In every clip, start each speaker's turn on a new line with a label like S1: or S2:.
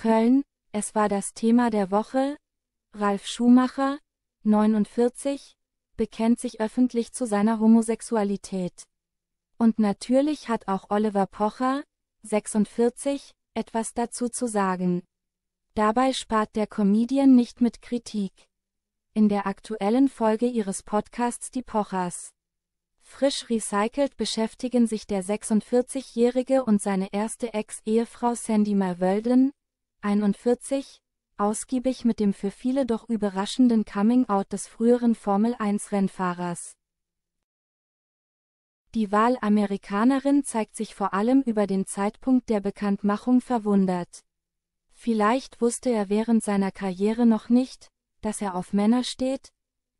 S1: Köln, es war das Thema der Woche. Ralf Schumacher, 49, bekennt sich öffentlich zu seiner Homosexualität. Und natürlich hat auch Oliver Pocher, 46, etwas dazu zu sagen. Dabei spart der Comedian nicht mit Kritik. In der aktuellen Folge ihres Podcasts Die Pochers. Frisch recycelt beschäftigen sich der 46-Jährige und seine erste Ex-Ehefrau Sandy Marwölden, 41, ausgiebig mit dem für viele doch überraschenden Coming-out des früheren Formel-1-Rennfahrers. Die Wahlamerikanerin zeigt sich vor allem über den Zeitpunkt der Bekanntmachung verwundert. Vielleicht wusste er während seiner Karriere noch nicht, dass er auf Männer steht,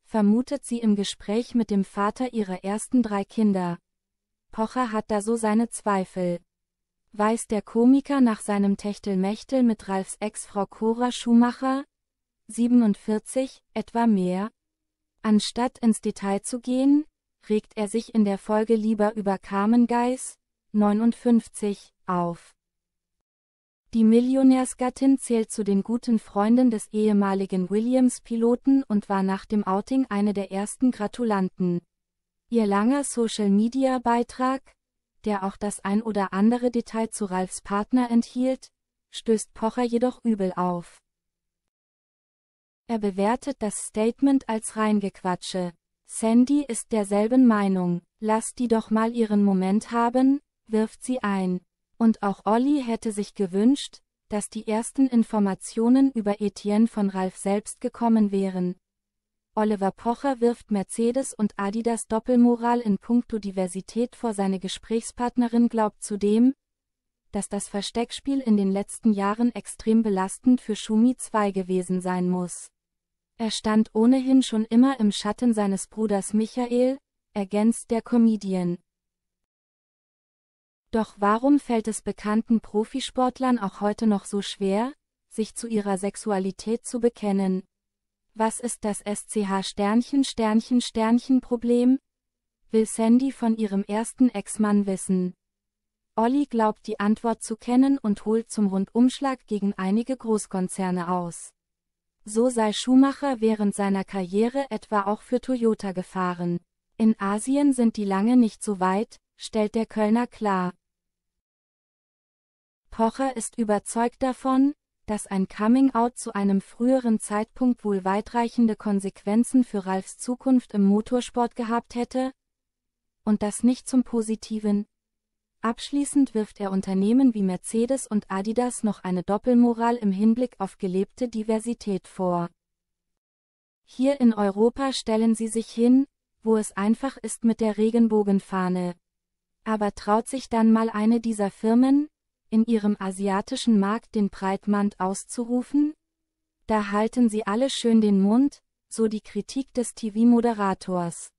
S1: vermutet sie im Gespräch mit dem Vater ihrer ersten drei Kinder. Pocher hat da so seine Zweifel weiß der Komiker nach seinem Techtelmechtel mit Ralfs Ex-Frau Cora Schumacher, 47, etwa mehr. Anstatt ins Detail zu gehen, regt er sich in der Folge lieber über Carmen Geis, 59, auf. Die Millionärsgattin zählt zu den guten Freunden des ehemaligen Williams-Piloten und war nach dem Outing eine der ersten Gratulanten. Ihr langer Social-Media-Beitrag, der auch das ein oder andere Detail zu Ralfs Partner enthielt, stößt Pocher jedoch übel auf. Er bewertet das Statement als reingequatsche. Sandy ist derselben Meinung, lass die doch mal ihren Moment haben, wirft sie ein. Und auch Olli hätte sich gewünscht, dass die ersten Informationen über Etienne von Ralf selbst gekommen wären, Oliver Pocher wirft Mercedes und Adidas Doppelmoral in puncto Diversität vor. Seine Gesprächspartnerin glaubt zudem, dass das Versteckspiel in den letzten Jahren extrem belastend für Schumi 2 gewesen sein muss. Er stand ohnehin schon immer im Schatten seines Bruders Michael, ergänzt der Comedian. Doch warum fällt es bekannten Profisportlern auch heute noch so schwer, sich zu ihrer Sexualität zu bekennen? Was ist das SCH Sternchen Sternchen Sternchen Problem? Will Sandy von ihrem ersten Ex-Mann wissen. Olli glaubt die Antwort zu kennen und holt zum Rundumschlag gegen einige Großkonzerne aus. So sei Schumacher während seiner Karriere etwa auch für Toyota gefahren. In Asien sind die lange nicht so weit, stellt der Kölner klar. Pocher ist überzeugt davon, dass ein Coming-out zu einem früheren Zeitpunkt wohl weitreichende Konsequenzen für Ralfs Zukunft im Motorsport gehabt hätte? Und das nicht zum Positiven. Abschließend wirft er Unternehmen wie Mercedes und Adidas noch eine Doppelmoral im Hinblick auf gelebte Diversität vor. Hier in Europa stellen sie sich hin, wo es einfach ist mit der Regenbogenfahne. Aber traut sich dann mal eine dieser Firmen, in ihrem asiatischen Markt den Breitmand auszurufen? Da halten sie alle schön den Mund, so die Kritik des TV-Moderators.